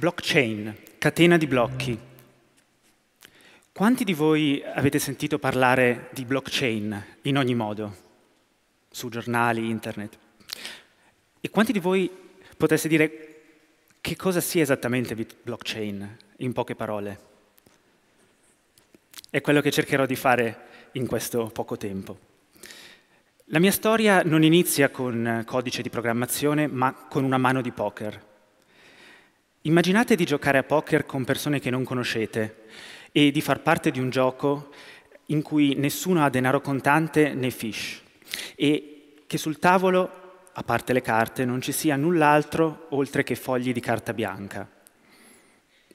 Blockchain, catena di blocchi. Quanti di voi avete sentito parlare di blockchain in ogni modo? Su giornali, internet. E quanti di voi poteste dire che cosa sia esattamente blockchain, in poche parole? È quello che cercherò di fare in questo poco tempo. La mia storia non inizia con codice di programmazione, ma con una mano di poker. Immaginate di giocare a poker con persone che non conoscete e di far parte di un gioco in cui nessuno ha denaro contante né fish e che sul tavolo, a parte le carte, non ci sia null'altro oltre che fogli di carta bianca.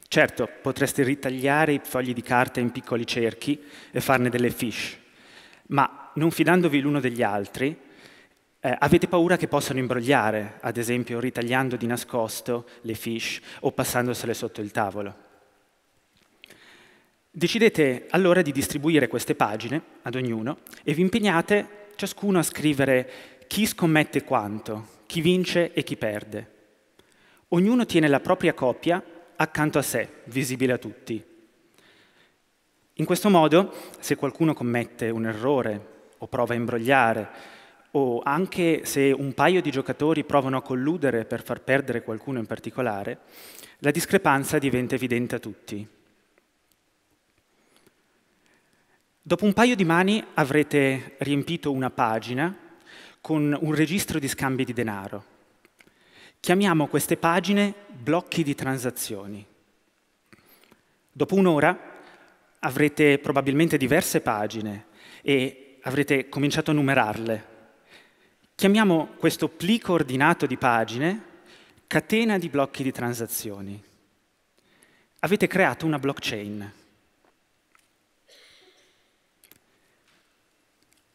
Certo, potreste ritagliare i fogli di carta in piccoli cerchi e farne delle fish, ma non fidandovi l'uno degli altri, eh, avete paura che possano imbrogliare, ad esempio ritagliando di nascosto le fish o passandosele sotto il tavolo. Decidete allora di distribuire queste pagine ad ognuno e vi impegnate ciascuno a scrivere chi scommette quanto, chi vince e chi perde. Ognuno tiene la propria copia accanto a sé, visibile a tutti. In questo modo, se qualcuno commette un errore o prova a imbrogliare o anche se un paio di giocatori provano a colludere per far perdere qualcuno in particolare, la discrepanza diventa evidente a tutti. Dopo un paio di mani avrete riempito una pagina con un registro di scambi di denaro. Chiamiamo queste pagine blocchi di transazioni. Dopo un'ora avrete probabilmente diverse pagine e avrete cominciato a numerarle Chiamiamo questo plico ordinato di pagine catena di blocchi di transazioni. Avete creato una blockchain.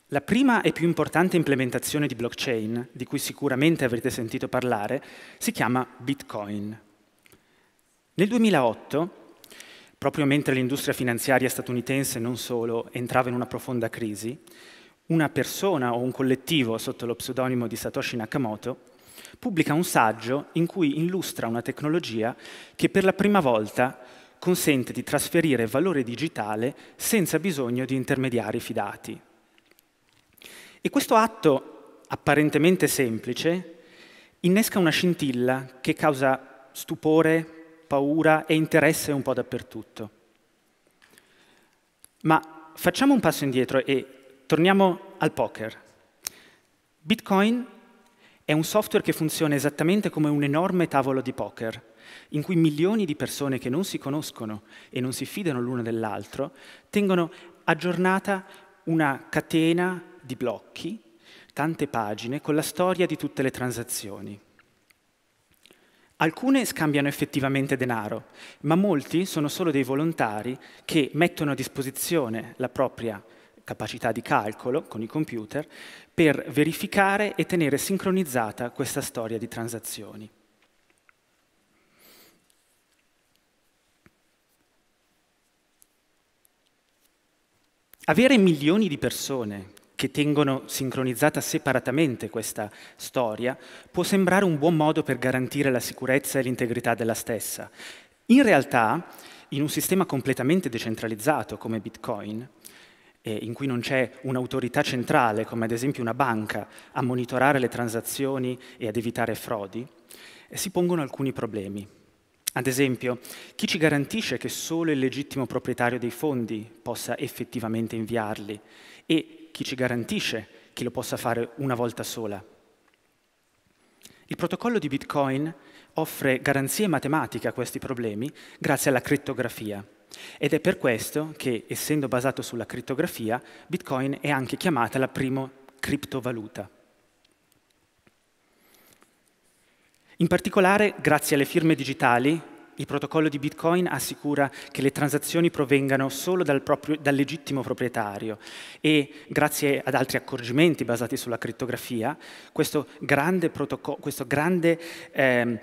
La prima e più importante implementazione di blockchain, di cui sicuramente avrete sentito parlare, si chiama Bitcoin. Nel 2008 proprio mentre l'industria finanziaria statunitense, non solo, entrava in una profonda crisi, una persona o un collettivo sotto lo pseudonimo di Satoshi Nakamoto pubblica un saggio in cui illustra una tecnologia che per la prima volta consente di trasferire valore digitale senza bisogno di intermediari fidati. E questo atto, apparentemente semplice, innesca una scintilla che causa stupore, paura e interesse un po' dappertutto. Ma facciamo un passo indietro e Torniamo al poker. Bitcoin è un software che funziona esattamente come un enorme tavolo di poker, in cui milioni di persone che non si conoscono e non si fidano l'uno dell'altro tengono aggiornata una catena di blocchi, tante pagine, con la storia di tutte le transazioni. Alcune scambiano effettivamente denaro, ma molti sono solo dei volontari che mettono a disposizione la propria capacità di calcolo con i computer per verificare e tenere sincronizzata questa storia di transazioni. Avere milioni di persone che tengono sincronizzata separatamente questa storia può sembrare un buon modo per garantire la sicurezza e l'integrità della stessa. In realtà, in un sistema completamente decentralizzato come Bitcoin, eh, in cui non c'è un'autorità centrale, come ad esempio una banca, a monitorare le transazioni e ad evitare frodi, eh, si pongono alcuni problemi. Ad esempio, chi ci garantisce che solo il legittimo proprietario dei fondi possa effettivamente inviarli e chi ci garantisce che lo possa fare una volta sola? Il protocollo di Bitcoin offre garanzie matematiche a questi problemi grazie alla crittografia. Ed è per questo che, essendo basato sulla criptografia, Bitcoin è anche chiamata la prima criptovaluta. In particolare, grazie alle firme digitali, il protocollo di Bitcoin assicura che le transazioni provengano solo dal, proprio, dal, legittimo proprietario e grazie ad altri accorgimenti basati sulla criptografia, questo grande, questo grande eh,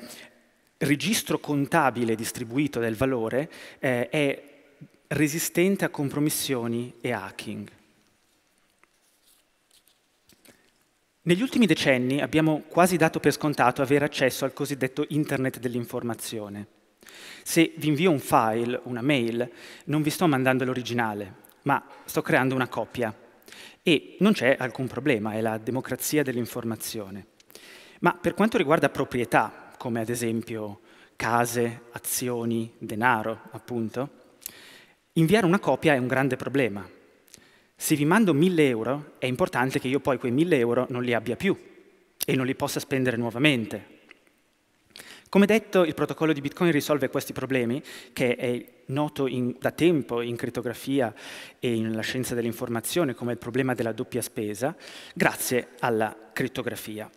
registro contabile distribuito del valore eh, è resistente a compromissioni e hacking. Negli ultimi decenni abbiamo quasi dato per scontato avere accesso al cosiddetto Internet dell'informazione. Se vi invio un file, una mail, non vi sto mandando l'originale, ma sto creando una copia. E non c'è alcun problema, è la democrazia dell'informazione. Ma per quanto riguarda proprietà, come ad esempio case, azioni, denaro, appunto, inviare una copia è un grande problema. Se vi mando 1000 euro, è importante che io poi quei 1000 euro non li abbia più e non li possa spendere nuovamente, come detto, il protocollo di Bitcoin risolve questi problemi, che è noto in, da tempo in crittografia e nella scienza dell'informazione come il problema della doppia spesa, grazie alla crittografia.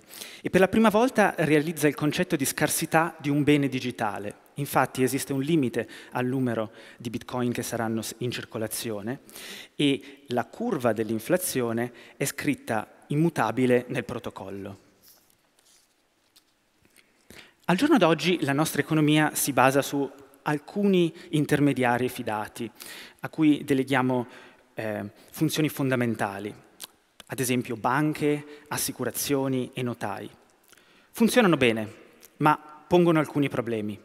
E per la prima volta realizza il concetto di scarsità di un bene digitale. Infatti esiste un limite al numero di bitcoin che saranno in circolazione e la curva dell'inflazione è scritta immutabile nel protocollo. Al giorno d'oggi la nostra economia si basa su alcuni intermediari fidati, a cui deleghiamo eh, funzioni fondamentali, ad esempio banche, assicurazioni e notai. Funzionano bene, ma pongono alcuni problemi.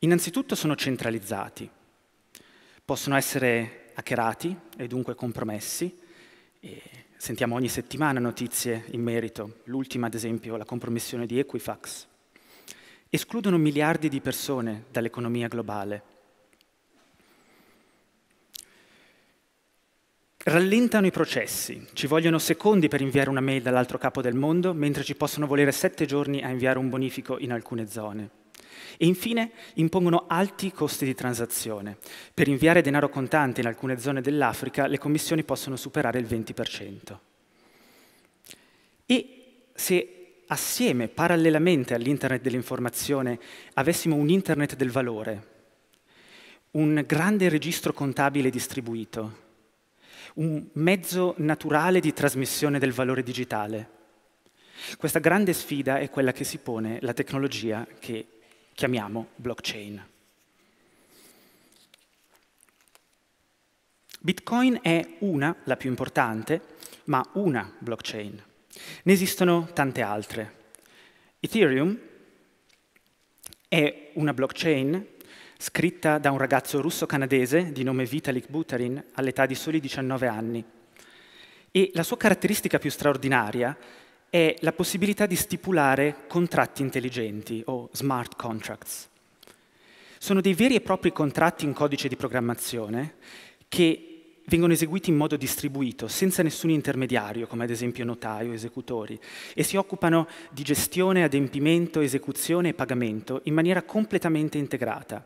Innanzitutto sono centralizzati, possono essere hackerati e dunque compromessi, e sentiamo ogni settimana notizie in merito, l'ultima ad esempio la compromissione di Equifax escludono miliardi di persone dall'economia globale. Rallentano i processi, ci vogliono secondi per inviare una mail dall'altro capo del mondo, mentre ci possono volere sette giorni a inviare un bonifico in alcune zone. E infine impongono alti costi di transazione. Per inviare denaro contante in alcune zone dell'Africa le commissioni possono superare il 20%. E se assieme, parallelamente all'internet dell'informazione, avessimo un internet del valore, un grande registro contabile distribuito, un mezzo naturale di trasmissione del valore digitale. Questa grande sfida è quella che si pone la tecnologia che chiamiamo blockchain. Bitcoin è una, la più importante, ma una blockchain. Ne esistono tante altre. Ethereum è una blockchain scritta da un ragazzo russo-canadese di nome Vitalik Buterin all'età di soli 19 anni. E la sua caratteristica più straordinaria è la possibilità di stipulare contratti intelligenti o smart contracts. Sono dei veri e propri contratti in codice di programmazione che vengono eseguiti in modo distribuito, senza nessun intermediario, come ad esempio notai o esecutori, e si occupano di gestione, adempimento, esecuzione e pagamento in maniera completamente integrata.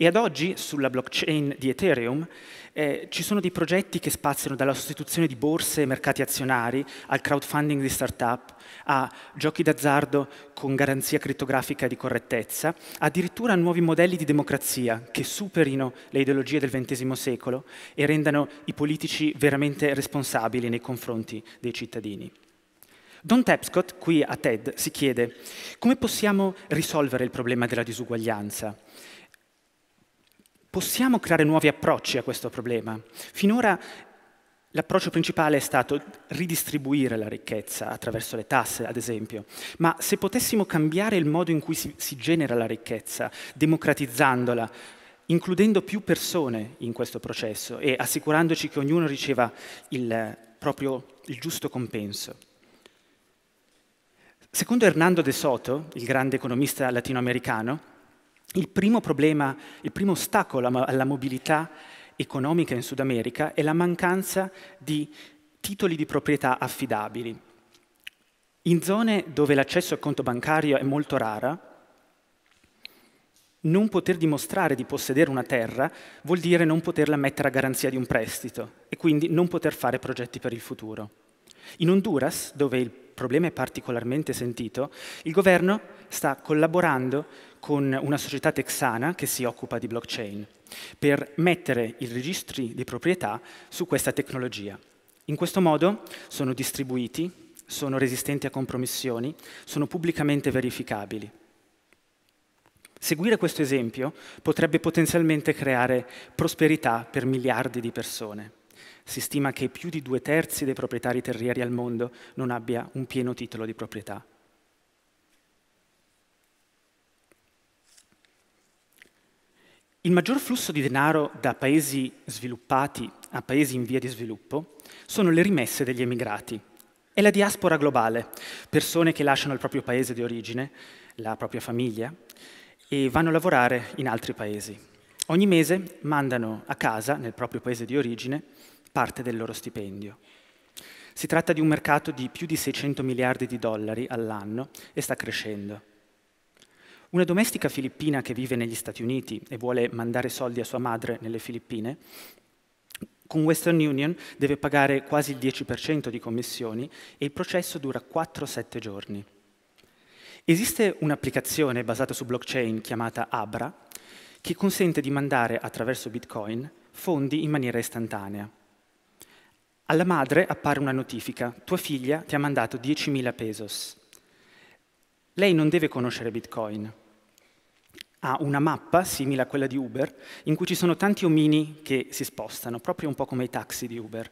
E ad oggi sulla blockchain di Ethereum eh, ci sono dei progetti che spaziano dalla sostituzione di borse e mercati azionari al crowdfunding di start-up, a giochi d'azzardo con garanzia criptografica di correttezza, addirittura a nuovi modelli di democrazia che superino le ideologie del XX secolo e rendano i politici veramente responsabili nei confronti dei cittadini. Don Tapscott, qui a TED, si chiede come possiamo risolvere il problema della disuguaglianza possiamo creare nuovi approcci a questo problema. Finora L'approccio principale è stato ridistribuire la ricchezza attraverso le tasse, ad esempio, ma se potessimo cambiare il modo in cui si, si, genera la ricchezza, democratizzandola, includendo più persone in questo processo e assicurandoci che ognuno riceva il proprio il giusto compenso. Secondo Hernando de Soto, il grande economista latinoamericano, il primo problema, il primo ostacolo alla mobilità economica in Sud America è la mancanza di titoli di proprietà affidabili. In zone dove l'accesso al conto bancario è molto rara, non poter dimostrare di possedere una terra vuol dire non poterla mettere a garanzia di un prestito e quindi non poter fare progetti per il futuro. In Honduras, dove il problema è particolarmente sentito, il governo sta collaborando con una società texana che si occupa di blockchain per mettere i registri di proprietà su questa tecnologia. In questo modo sono distribuiti, sono resistenti a compromissioni, sono pubblicamente verificabili. Seguire questo esempio potrebbe potenzialmente creare prosperità per miliardi di persone. Si stima che più di due terzi dei proprietari terrieri al mondo non abbia un pieno titolo di proprietà. Il maggior flusso di denaro da paesi sviluppati a paesi in via di sviluppo sono le rimesse degli emigrati È la diaspora globale, persone che lasciano il proprio paese di origine, la propria famiglia, e vanno a lavorare in altri paesi. Ogni mese mandano a casa, nel proprio paese di origine, parte del loro stipendio. Si tratta di un mercato di più di 600 miliardi di dollari all'anno e sta crescendo. Una domestica filippina che vive negli Stati Uniti e vuole mandare soldi a sua madre nelle Filippine, con Western Union deve pagare quasi il 10% di commissioni e il processo dura 4-7 giorni. Esiste un'applicazione basata su blockchain chiamata Abra, che consente di mandare attraverso Bitcoin fondi in maniera istantanea. Alla madre appare una notifica, tua figlia ti ha mandato 10.000 pesos. Lei non deve conoscere Bitcoin. Ha una mappa simile a quella di Uber, in cui ci sono tanti omini che si spostano, proprio un po' come i taxi di Uber.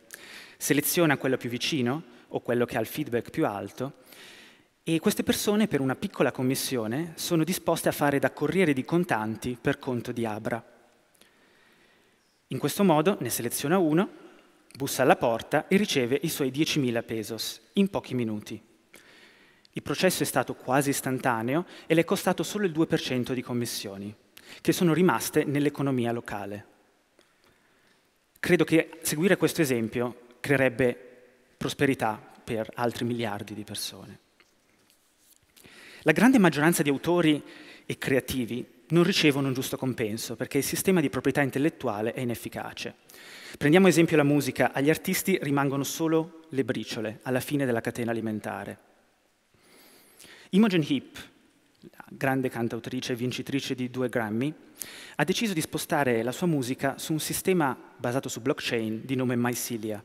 Seleziona quello più vicino o quello che ha il feedback più alto e queste persone, per una piccola commissione, sono disposte a fare da corriere di contanti per conto di Abra. In questo modo ne seleziona uno, bussa alla porta e riceve i suoi 10.000 pesos in pochi minuti. Il processo è stato quasi istantaneo e le è costato solo il 2% di commissioni, che sono rimaste nell'economia locale. Credo che seguire questo esempio creerebbe prosperità per altri miliardi di persone. La grande maggioranza di autori e creativi non ricevono un giusto compenso perché il sistema di proprietà intellettuale è inefficace. Prendiamo esempio la musica, agli artisti rimangono solo le briciole alla fine della catena alimentare. Imogen Heap, grande cantautrice e vincitrice di due Grammy, ha deciso di spostare la sua musica su un sistema basato su blockchain di nome Mycelia.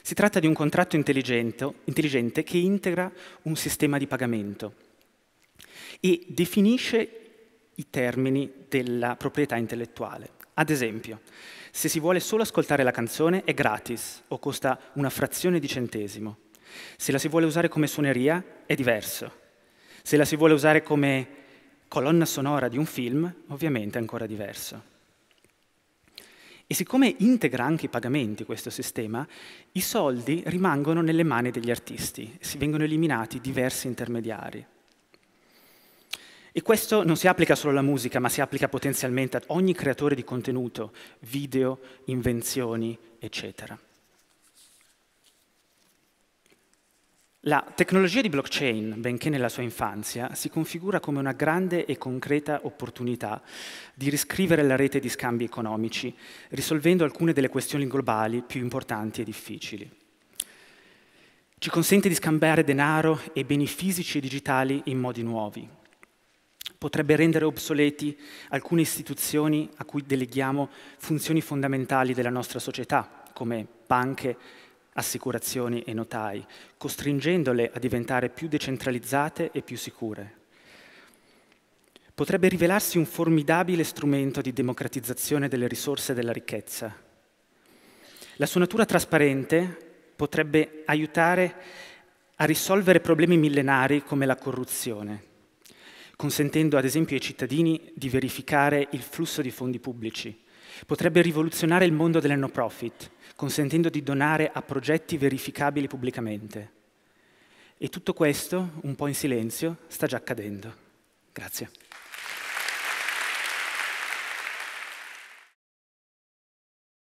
Si tratta di un contratto intelligente che integra un sistema di pagamento e definisce i termini della proprietà intellettuale. Ad esempio, se si vuole solo ascoltare la canzone è gratis o costa una frazione di centesimo. Se la si vuole usare come suoneria è diverso. Se la si vuole usare come colonna sonora di un film, ovviamente è ancora diverso. E siccome integra anche i pagamenti questo sistema, i soldi rimangono nelle mani degli artisti, si vengono eliminati diversi intermediari. E questo non si applica solo alla musica, ma si applica potenzialmente a ogni creatore di contenuto, video, invenzioni, eccetera. La tecnologia di blockchain, benché nella sua infanzia, si configura come una grande e concreta opportunità di riscrivere la rete di scambi economici, risolvendo alcune delle questioni globali più importanti e difficili. Ci consente di scambiare denaro e beni fisici e digitali in modi nuovi, potrebbe rendere obsoleti alcune istituzioni a cui deleghiamo funzioni fondamentali della nostra società, come banche, assicurazioni e notai, costringendole a diventare più decentralizzate e più sicure. Potrebbe rivelarsi un formidabile strumento di democratizzazione delle risorse e della ricchezza. La sua natura trasparente potrebbe aiutare a risolvere problemi millenari come la corruzione, consentendo ad esempio ai cittadini di verificare il flusso di fondi pubblici. Potrebbe rivoluzionare il mondo delle no profit, consentendo di donare a progetti verificabili pubblicamente. E tutto questo, un po' in silenzio, sta già accadendo. Grazie.